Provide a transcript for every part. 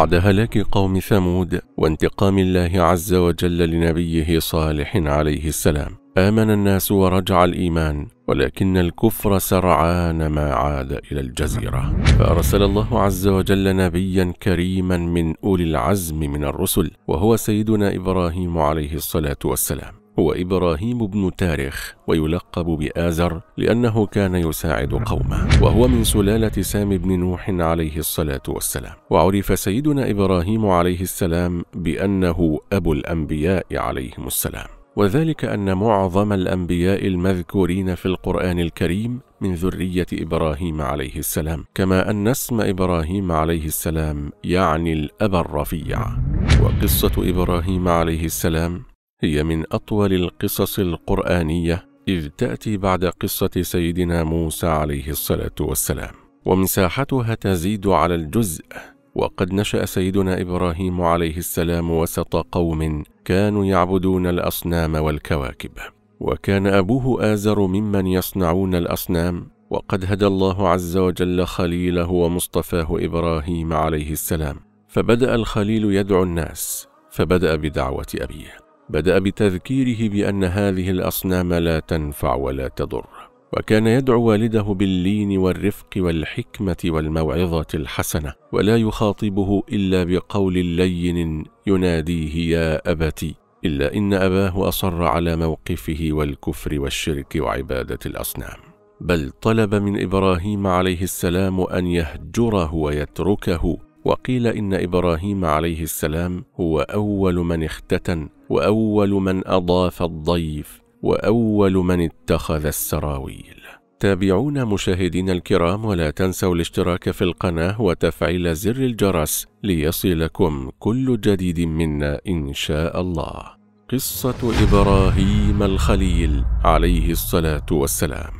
بعد هلاك قوم ثمود وانتقام الله عز وجل لنبيه صالح عليه السلام آمن الناس ورجع الإيمان ولكن الكفر سرعان ما عاد إلى الجزيرة فأرسل الله عز وجل نبيا كريما من أولي العزم من الرسل وهو سيدنا إبراهيم عليه الصلاة والسلام هو إبراهيم بن تارخ ويلقب بآزر لأنه كان يساعد قومه وهو من سلالة سام بن نوح عليه الصلاة والسلام وعرف سيدنا إبراهيم عليه السلام بأنه أبو الأنبياء عليهم السلام وذلك أن معظم الأنبياء المذكورين في القرآن الكريم من ذرية إبراهيم عليه السلام كما أن اسم إبراهيم عليه السلام يعني الأب الرفيع وقصة إبراهيم عليه السلام هي من أطول القصص القرآنية إذ تأتي بعد قصة سيدنا موسى عليه الصلاة والسلام ومساحتها تزيد على الجزء وقد نشأ سيدنا إبراهيم عليه السلام وسط قوم كانوا يعبدون الأصنام والكواكب وكان أبوه آزر ممن يصنعون الأصنام وقد هدى الله عز وجل خليله ومصطفاه إبراهيم عليه السلام فبدأ الخليل يدعو الناس فبدأ بدعوة أبيه بدأ بتذكيره بأن هذه الأصنام لا تنفع ولا تضر وكان يدعو والده باللين والرفق والحكمة والموعظة الحسنة ولا يخاطبه إلا بقول لين يناديه يا أبتي إلا إن أباه أصر على موقفه والكفر والشرك وعبادة الأصنام بل طلب من إبراهيم عليه السلام أن يهجره ويتركه وقيل إن إبراهيم عليه السلام هو أول من اختتن وأول من أضاف الضيف وأول من اتخذ السراويل تابعونا مشاهدينا الكرام ولا تنسوا الاشتراك في القناة وتفعيل زر الجرس ليصلكم كل جديد منا إن شاء الله قصة إبراهيم الخليل عليه الصلاة والسلام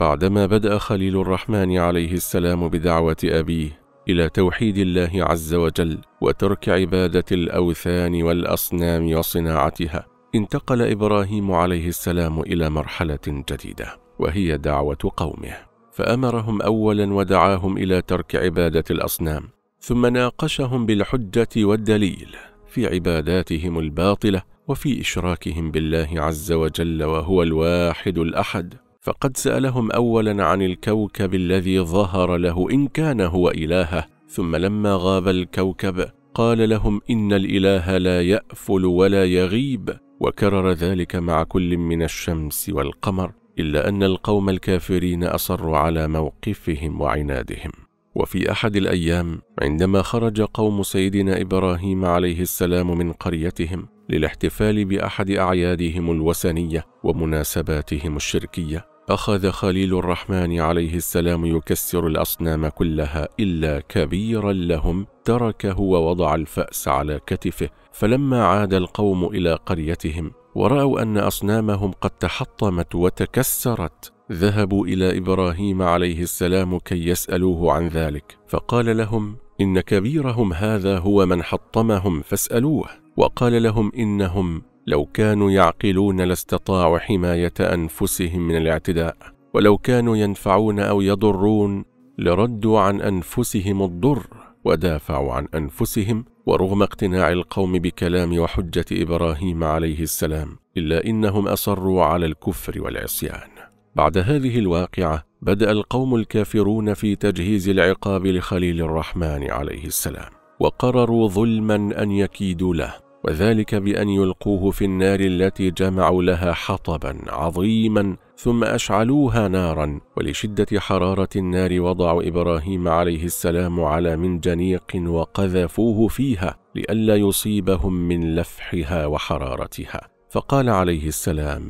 بعدما بدأ خليل الرحمن عليه السلام بدعوة أبيه إلى توحيد الله عز وجل وترك عبادة الأوثان والأصنام وصناعتها انتقل إبراهيم عليه السلام إلى مرحلة جديدة وهي دعوة قومه فأمرهم أولا ودعاهم إلى ترك عبادة الأصنام ثم ناقشهم بالحجة والدليل في عباداتهم الباطلة وفي إشراكهم بالله عز وجل وهو الواحد الأحد فقد سألهم أولا عن الكوكب الذي ظهر له إن كان هو إلهه ثم لما غاب الكوكب قال لهم إن الإله لا يأفل ولا يغيب وكرر ذلك مع كل من الشمس والقمر إلا أن القوم الكافرين أصروا على موقفهم وعنادهم وفي أحد الأيام عندما خرج قوم سيدنا إبراهيم عليه السلام من قريتهم للاحتفال بأحد أعيادهم الوثنية ومناسباتهم الشركية أخذ خليل الرحمن عليه السلام يكسر الأصنام كلها إلا كبيرا لهم تركه ووضع الفأس على كتفه فلما عاد القوم إلى قريتهم ورأوا أن أصنامهم قد تحطمت وتكسرت ذهبوا إلى إبراهيم عليه السلام كي يسألوه عن ذلك فقال لهم إن كبيرهم هذا هو من حطمهم فاسألوه وقال لهم إنهم لو كانوا يعقلون لاستطاعوا حماية أنفسهم من الاعتداء ولو كانوا ينفعون أو يضرون لردوا عن أنفسهم الضر ودافعوا عن أنفسهم ورغم اقتناع القوم بكلام وحجة إبراهيم عليه السلام إلا إنهم أصروا على الكفر والعصيان بعد هذه الواقعة بدأ القوم الكافرون في تجهيز العقاب لخليل الرحمن عليه السلام وقرروا ظلما أن يكيدوا له وذلك بأن يلقوه في النار التي جمعوا لها حطبا عظيما ثم أشعلوها نارا ولشدة حرارة النار وضعوا إبراهيم عليه السلام على منجنيق وقذفوه فيها لئلا يصيبهم من لفحها وحرارتها فقال عليه السلام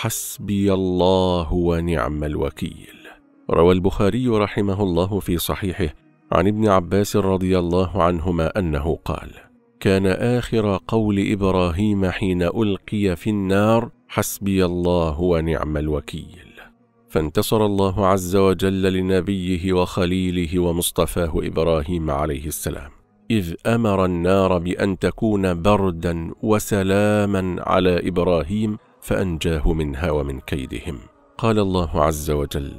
حسبي الله ونعم الوكيل روى البخاري رحمه الله في صحيحه عن ابن عباس رضي الله عنهما انه قال كان اخر قول ابراهيم حين القي في النار حسبي الله ونعم الوكيل فانتصر الله عز وجل لنبيه وخليله ومصطفاه ابراهيم عليه السلام اذ امر النار بان تكون بردا وسلاما على ابراهيم فانجاه منها ومن كيدهم قال الله عز وجل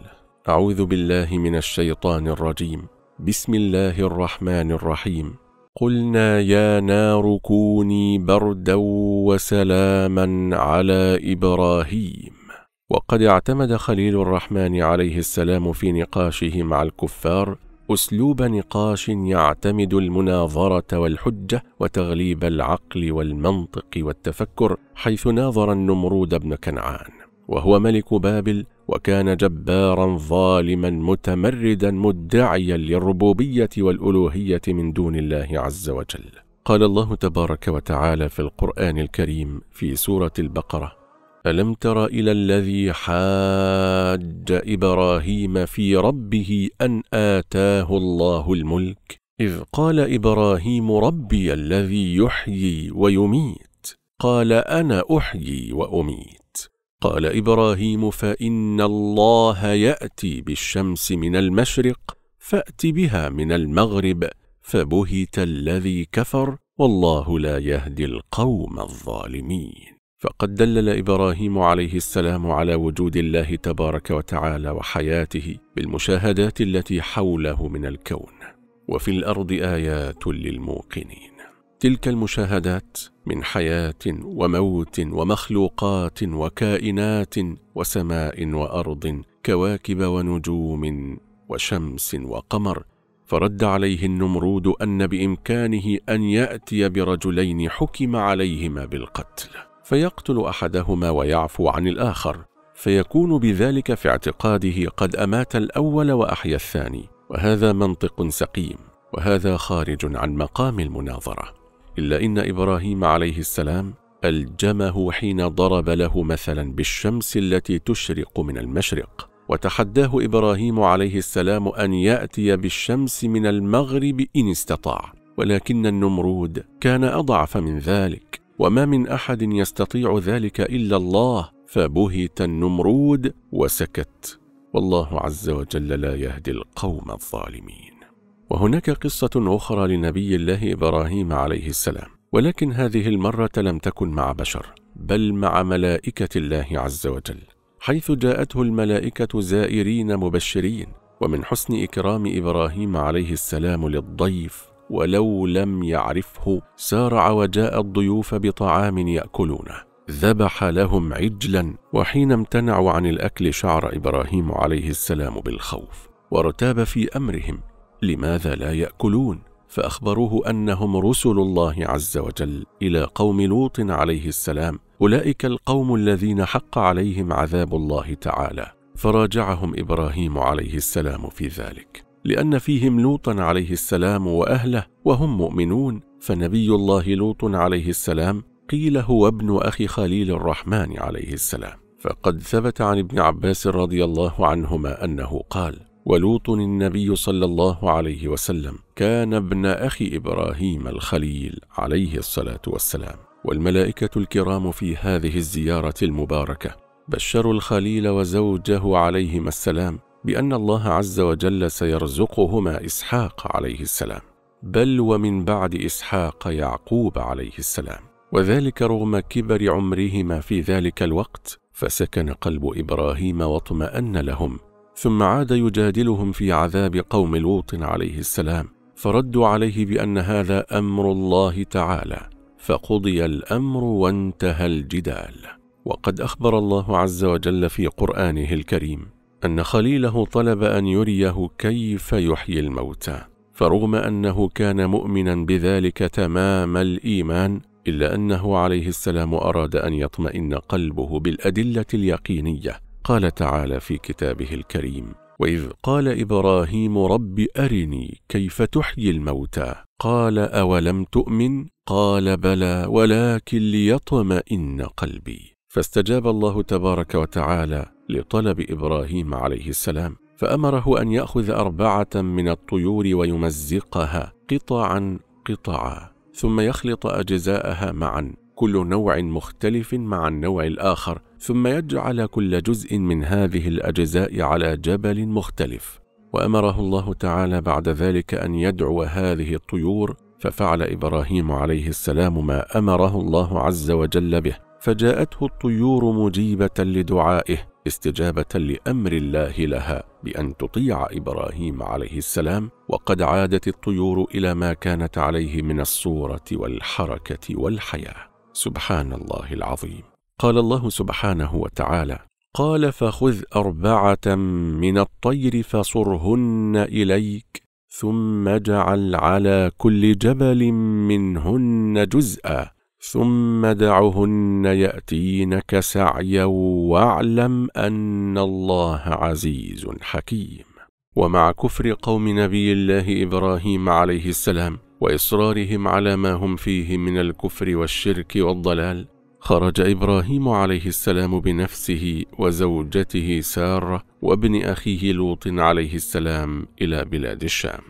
اعوذ بالله من الشيطان الرجيم بسم الله الرحمن الرحيم قلنا يا نار كوني بردا وسلاما على ابراهيم وقد اعتمد خليل الرحمن عليه السلام في نقاشه مع الكفار أسلوب نقاش يعتمد المناظرة والحجة وتغليب العقل والمنطق والتفكر حيث ناظر النمرود بن كنعان وهو ملك بابل وكان جبارا ظالما متمردا مدعيا للربوبية والألوهية من دون الله عز وجل قال الله تبارك وتعالى في القرآن الكريم في سورة البقرة ألم تر إلى الذي حاج إبراهيم في ربه أن آتاه الله الملك إذ قال إبراهيم ربي الذي يحيي ويميت قال أنا أحيي وأميت قال إبراهيم فإن الله يأتي بالشمس من المشرق فأت بها من المغرب فبهت الذي كفر والله لا يهدي القوم الظالمين فقد دلل إبراهيم عليه السلام على وجود الله تبارك وتعالى وحياته بالمشاهدات التي حوله من الكون وفي الأرض آيات للموقنين تلك المشاهدات من حياة وموت ومخلوقات وكائنات وسماء وأرض كواكب ونجوم وشمس وقمر فرد عليه النمرود أن بإمكانه أن يأتي برجلين حكم عليهما بالقتل فيقتل أحدهما ويعفو عن الآخر فيكون بذلك في اعتقاده قد أمات الأول وأحيا الثاني وهذا منطق سقيم وهذا خارج عن مقام المناظرة إلا إن إبراهيم عليه السلام ألجمه حين ضرب له مثلا بالشمس التي تشرق من المشرق وتحداه إبراهيم عليه السلام أن يأتي بالشمس من المغرب إن استطاع ولكن النمرود كان أضعف من ذلك وما من احد يستطيع ذلك الا الله فبهت النمرود وسكت والله عز وجل لا يهدي القوم الظالمين وهناك قصه اخرى لنبي الله ابراهيم عليه السلام ولكن هذه المره لم تكن مع بشر بل مع ملائكه الله عز وجل حيث جاءته الملائكه زائرين مبشرين ومن حسن اكرام ابراهيم عليه السلام للضيف ولو لم يعرفه سارع وجاء الضيوف بطعام ياكلونه ذبح لهم عجلا وحين امتنعوا عن الاكل شعر ابراهيم عليه السلام بالخوف وارتاب في امرهم لماذا لا ياكلون فاخبروه انهم رسل الله عز وجل الى قوم لوط عليه السلام اولئك القوم الذين حق عليهم عذاب الله تعالى فراجعهم ابراهيم عليه السلام في ذلك لأن فيهم لوطا عليه السلام وأهله وهم مؤمنون فنبي الله لوط عليه السلام قيل هو ابن أخي خليل الرحمن عليه السلام فقد ثبت عن ابن عباس رضي الله عنهما أنه قال ولوط النبي صلى الله عليه وسلم كان ابن أخي إبراهيم الخليل عليه الصلاة والسلام والملائكة الكرام في هذه الزيارة المباركة بشروا الخليل وزوجه عليهما السلام بأن الله عز وجل سيرزقهما إسحاق عليه السلام بل ومن بعد إسحاق يعقوب عليه السلام وذلك رغم كبر عمرهما في ذلك الوقت فسكن قلب إبراهيم واطمأن لهم ثم عاد يجادلهم في عذاب قوم لوط عليه السلام فردوا عليه بأن هذا أمر الله تعالى فقضي الأمر وانتهى الجدال وقد أخبر الله عز وجل في قرآنه الكريم أن خليله طلب أن يريه كيف يحيي الموتى فرغم أنه كان مؤمنا بذلك تمام الإيمان إلا أنه عليه السلام أراد أن يطمئن قلبه بالأدلة اليقينية قال تعالى في كتابه الكريم وإذ قال إبراهيم رب أرني كيف تحيي الموتى قال أولم تؤمن قال بلى ولكن ليطمئن قلبي فاستجاب الله تبارك وتعالى لطلب إبراهيم عليه السلام فأمره أن يأخذ أربعة من الطيور ويمزقها قطعا قطعا ثم يخلط أجزاءها معا كل نوع مختلف مع النوع الآخر ثم يجعل كل جزء من هذه الأجزاء على جبل مختلف وأمره الله تعالى بعد ذلك أن يدعو هذه الطيور ففعل إبراهيم عليه السلام ما أمره الله عز وجل به فجاءته الطيور مجيبة لدعائه استجابة لأمر الله لها بأن تطيع إبراهيم عليه السلام وقد عادت الطيور إلى ما كانت عليه من الصورة والحركة والحياة سبحان الله العظيم قال الله سبحانه وتعالى قال فخذ أربعة من الطير فصرهن إليك ثم اجعل على كل جبل منهن جزءا ثم دعهن ياتينك سعيا واعلم ان الله عزيز حكيم ومع كفر قوم نبي الله ابراهيم عليه السلام واصرارهم على ما هم فيه من الكفر والشرك والضلال خرج ابراهيم عليه السلام بنفسه وزوجته ساره وابن اخيه لوط عليه السلام الى بلاد الشام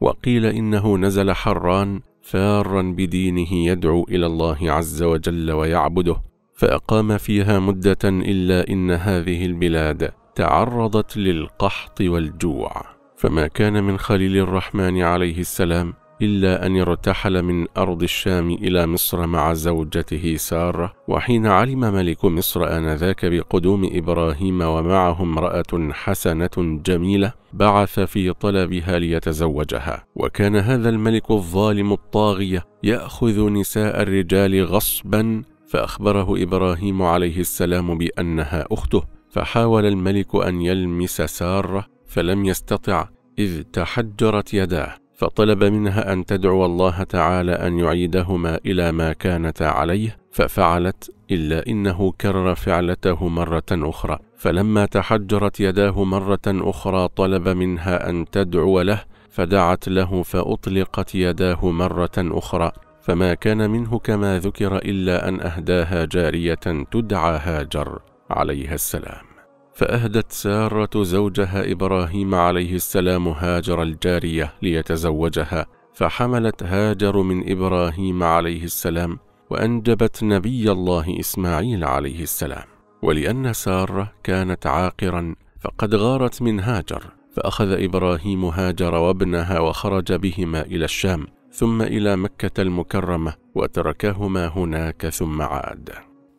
وقيل انه نزل حران فارا بدينه يدعو إلى الله عز وجل ويعبده فأقام فيها مدة إلا إن هذه البلاد تعرضت للقحط والجوع فما كان من خليل الرحمن عليه السلام إلا أن يرتحل من أرض الشام إلى مصر مع زوجته سارة وحين علم ملك مصر آنذاك بقدوم إبراهيم ومعه امرأة حسنة جميلة بعث في طلبها ليتزوجها وكان هذا الملك الظالم الطاغية يأخذ نساء الرجال غصبا فأخبره إبراهيم عليه السلام بأنها أخته فحاول الملك أن يلمس سارة فلم يستطع إذ تحجرت يداه فطلب منها أن تدعو الله تعالى أن يعيدهما إلى ما كانتا عليه ففعلت إلا إنه كرر فعلته مرة أخرى فلما تحجرت يداه مرة أخرى طلب منها أن تدعو له فدعت له فأطلقت يداه مرة أخرى فما كان منه كما ذكر إلا أن أهداها جارية تدعى هاجر عليها السلام فأهدت سارة زوجها إبراهيم عليه السلام هاجر الجارية ليتزوجها فحملت هاجر من إبراهيم عليه السلام وأنجبت نبي الله إسماعيل عليه السلام ولأن سارة كانت عاقرا فقد غارت من هاجر فأخذ إبراهيم هاجر وابنها وخرج بهما إلى الشام ثم إلى مكة المكرمة وتركهما هناك ثم عاد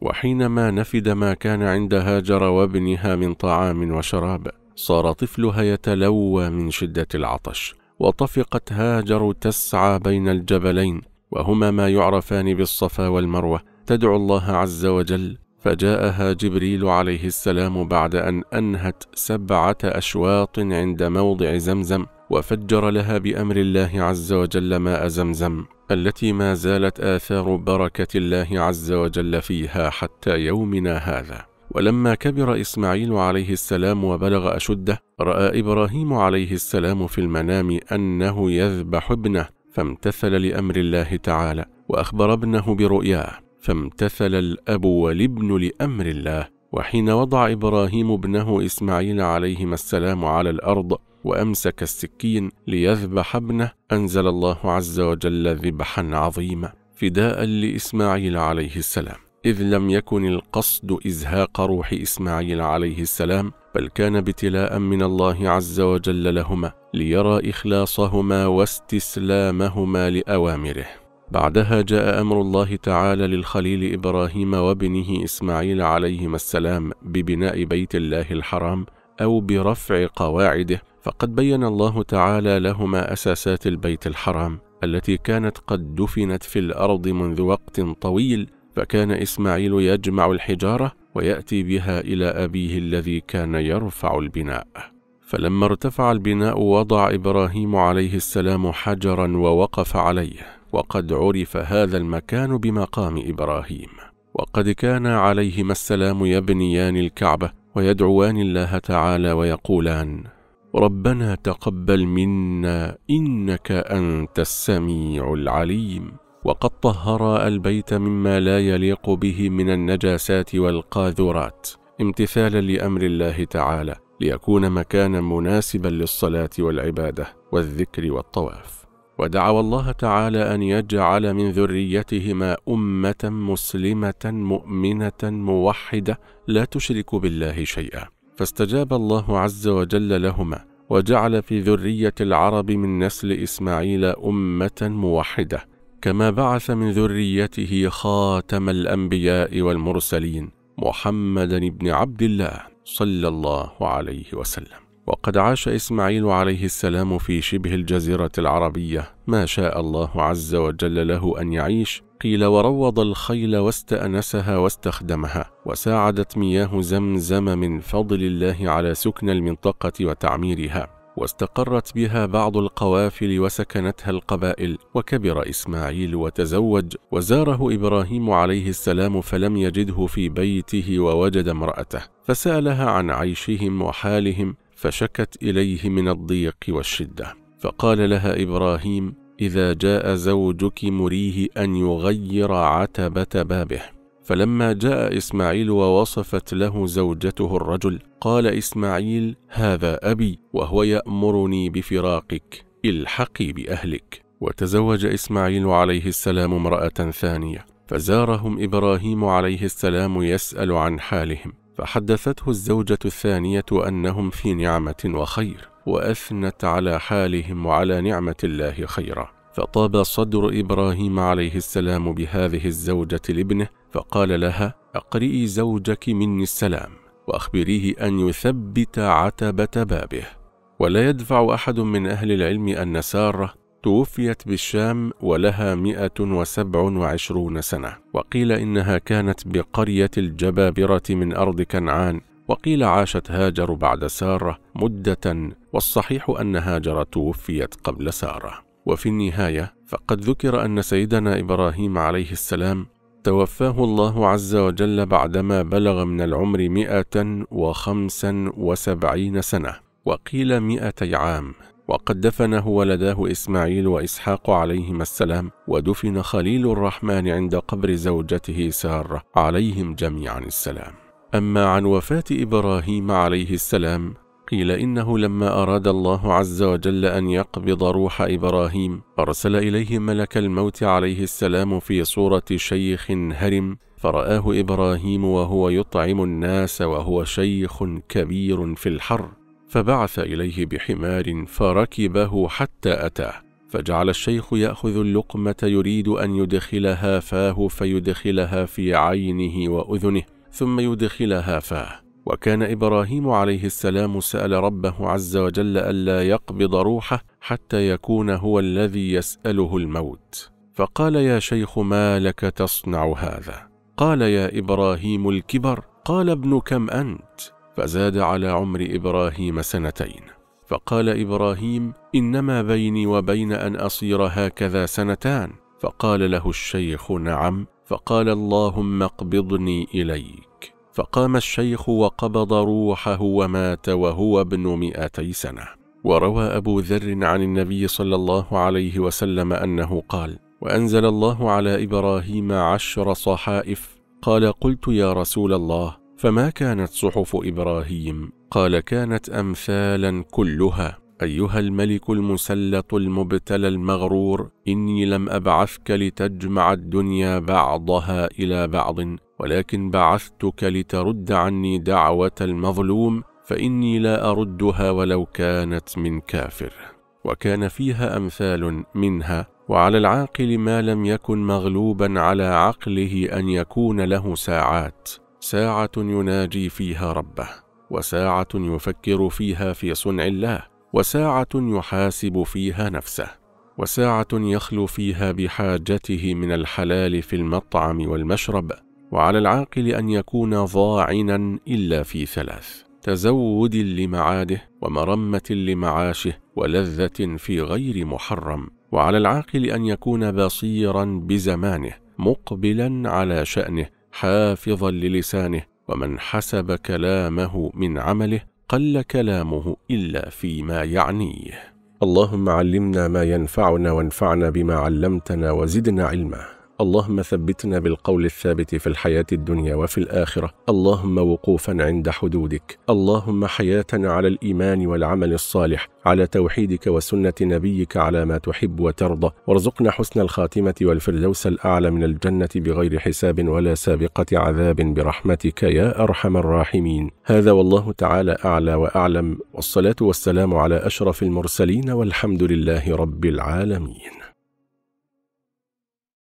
وحينما نفد ما كان عند هاجر وابنها من طعام وشراب صار طفلها يتلوى من شدة العطش وطفقت هاجر تسعى بين الجبلين وهما ما يعرفان بالصفا والمروة تدعو الله عز وجل فجاءها جبريل عليه السلام بعد أن أنهت سبعة أشواط عند موضع زمزم وفجر لها بأمر الله عز وجل ماء زمزم التي ما زالت آثار بركة الله عز وجل فيها حتى يومنا هذا ولما كبر إسماعيل عليه السلام وبلغ أشده رأى إبراهيم عليه السلام في المنام أنه يذبح ابنه فامتثل لأمر الله تعالى وأخبر ابنه برؤياه فامتثل الأب والابن لأمر الله وحين وضع إبراهيم ابنه إسماعيل عليهما السلام على الأرض وأمسك السكين ليذبح ابنه أنزل الله عز وجل ذبحا عظيما فداء لإسماعيل عليه السلام إذ لم يكن القصد إزهاق روح إسماعيل عليه السلام بل كان ابتلاء من الله عز وجل لهما ليرى إخلاصهما واستسلامهما لأوامره بعدها جاء أمر الله تعالى للخليل إبراهيم وابنه إسماعيل عليهما السلام ببناء بيت الله الحرام أو برفع قواعده فقد بين الله تعالى لهما اساسات البيت الحرام التي كانت قد دفنت في الارض منذ وقت طويل فكان اسماعيل يجمع الحجاره وياتي بها الى ابيه الذي كان يرفع البناء فلما ارتفع البناء وضع ابراهيم عليه السلام حجرا ووقف عليه وقد عرف هذا المكان بمقام ابراهيم وقد كان عليهما السلام يبنيان الكعبه ويدعوان الله تعالى ويقولان ربنا تقبل منا إنك أنت السميع العليم وقد طهر البيت مما لا يليق به من النجاسات والقاذورات امتثالا لأمر الله تعالى ليكون مكانا مناسبا للصلاة والعبادة والذكر والطواف ودعوا الله تعالى أن يجعل من ذريتهما أمة مسلمة مؤمنة موحدة لا تشرك بالله شيئا فاستجاب الله عز وجل لهما وجعل في ذرية العرب من نسل إسماعيل أمة موحدة كما بعث من ذريته خاتم الأنبياء والمرسلين محمدا بن عبد الله صلى الله عليه وسلم وقد عاش إسماعيل عليه السلام في شبه الجزيرة العربية ما شاء الله عز وجل له أن يعيش قيل وروض الخيل واستأنسها واستخدمها وساعدت مياه زمزم من فضل الله على سكن المنطقة وتعميرها واستقرت بها بعض القوافل وسكنتها القبائل وكبر إسماعيل وتزوج وزاره إبراهيم عليه السلام فلم يجده في بيته ووجد امرأته فسألها عن عيشهم وحالهم فشكت إليه من الضيق والشدة فقال لها إبراهيم إذا جاء زوجك مريه أن يغير عتبة بابه فلما جاء إسماعيل ووصفت له زوجته الرجل قال إسماعيل هذا أبي وهو يأمرني بفراقك الحقي بأهلك وتزوج إسماعيل عليه السلام امرأة ثانية فزارهم إبراهيم عليه السلام يسأل عن حالهم فحدثته الزوجة الثانية أنهم في نعمة وخير واثنت على حالهم وعلى نعمه الله خيرا فطاب صدر ابراهيم عليه السلام بهذه الزوجه لابنه فقال لها اقرئي زوجك مني السلام واخبريه ان يثبت عتبه بابه ولا يدفع احد من اهل العلم ان ساره توفيت بالشام ولها مئة وسبع وعشرون سنة وقيل إنها كانت بقرية الجبابرة من أرض كنعان وقيل عاشت هاجر بعد سارة مدة والصحيح أن هاجر توفيت قبل سارة وفي النهاية فقد ذكر أن سيدنا إبراهيم عليه السلام توفاه الله عز وجل بعدما بلغ من العمر مئة وخمسا وسبعين سنة وقيل مئتي عام وقد دفنه ولداه إسماعيل وإسحاق عليهما السلام ودفن خليل الرحمن عند قبر زوجته سارة عليهم جميعا السلام أما عن وفاة إبراهيم عليه السلام قيل إنه لما أراد الله عز وجل أن يقبض روح إبراهيم أرسل إليه ملك الموت عليه السلام في صورة شيخ هرم فرآه إبراهيم وهو يطعم الناس وهو شيخ كبير في الحر فبعث إليه بحمار فركبه حتى أتاه فجعل الشيخ يأخذ اللقمة يريد أن يدخلها فاه فيدخلها في عينه وأذنه ثم يدخلها فاه وكان إبراهيم عليه السلام سأل ربه عز وجل ألا يقبض روحه حتى يكون هو الذي يسأله الموت فقال يا شيخ ما لك تصنع هذا قال يا إبراهيم الكبر قال ابن كم أنت فزاد على عمر إبراهيم سنتين فقال إبراهيم إنما بيني وبين أن أصير هكذا سنتان فقال له الشيخ نعم فقال اللهم اقبضني إليك فقام الشيخ وقبض روحه ومات وهو ابن مئتي سنة وروى أبو ذر عن النبي صلى الله عليه وسلم أنه قال وأنزل الله على إبراهيم عشر صحائف قال قلت يا رسول الله فما كانت صحف إبراهيم قال كانت أمثالا كلها أيها الملك المسلط المبتلى المغرور إني لم أبعثك لتجمع الدنيا بعضها إلى بعض ولكن بعثتك لترد عني دعوة المظلوم فإني لا أردها ولو كانت من كافر وكان فيها أمثال منها وعلى العاقل ما لم يكن مغلوبا على عقله أن يكون له ساعات ساعة يناجي فيها ربه وساعة يفكر فيها في صنع الله وساعة يحاسب فيها نفسه وساعة يخلو فيها بحاجته من الحلال في المطعم والمشرب وعلى العاقل أن يكون ضاعنا إلا في ثلاث تزود لمعاده ومرمة لمعاشه ولذة في غير محرم وعلى العاقل أن يكون بصيرا بزمانه مقبلا على شأنه حافظا للسانه ومن حسب كلامه من عمله قل كلامه إلا فيما يعنيه اللهم علمنا ما ينفعنا وانفعنا بما علمتنا وزدنا علما اللهم ثبتنا بالقول الثابت في الحياة الدنيا وفي الآخرة اللهم وقوفا عند حدودك اللهم حياة على الإيمان والعمل الصالح على توحيدك وسنة نبيك على ما تحب وترضى وارزقنا حسن الخاتمة والفردوس الأعلى من الجنة بغير حساب ولا سابقة عذاب برحمتك يا أرحم الراحمين هذا والله تعالى أعلى وأعلم والصلاة والسلام على أشرف المرسلين والحمد لله رب العالمين